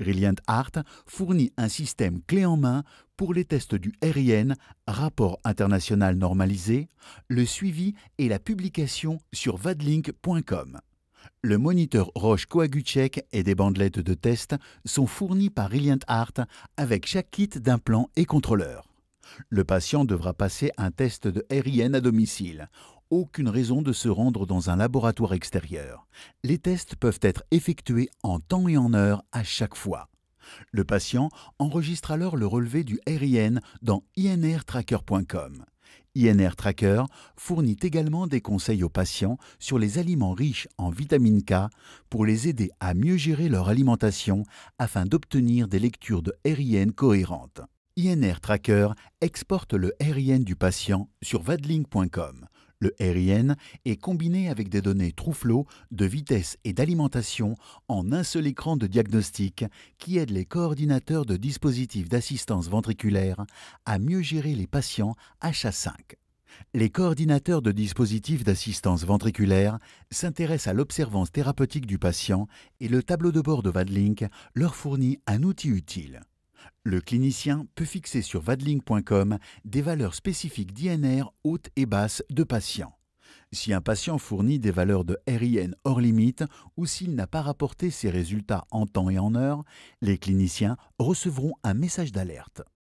Reliant Art fournit un système clé en main pour les tests du RIN, rapport international normalisé, le suivi et la publication sur vadlink.com. Le moniteur Roche Coaguchek et des bandelettes de test sont fournis par Reliant Art avec chaque kit d'implant et contrôleur. Le patient devra passer un test de RIN à domicile aucune raison de se rendre dans un laboratoire extérieur. Les tests peuvent être effectués en temps et en heure à chaque fois. Le patient enregistre alors le relevé du RIN dans inrtracker.com. INR Tracker fournit également des conseils aux patients sur les aliments riches en vitamine K pour les aider à mieux gérer leur alimentation afin d'obtenir des lectures de RIN cohérentes. INR Tracker exporte le RIN du patient sur vadling.com le RIN, est combiné avec des données Trouflot de vitesse et d'alimentation en un seul écran de diagnostic qui aide les coordinateurs de dispositifs d'assistance ventriculaire à mieux gérer les patients HA5. Les coordinateurs de dispositifs d'assistance ventriculaire s'intéressent à l'observance thérapeutique du patient et le tableau de bord de Vadlink leur fournit un outil utile. Le clinicien peut fixer sur vadling.com des valeurs spécifiques d'INR hautes et basses de patients. Si un patient fournit des valeurs de RIN hors limite ou s'il n'a pas rapporté ses résultats en temps et en heure, les cliniciens recevront un message d'alerte.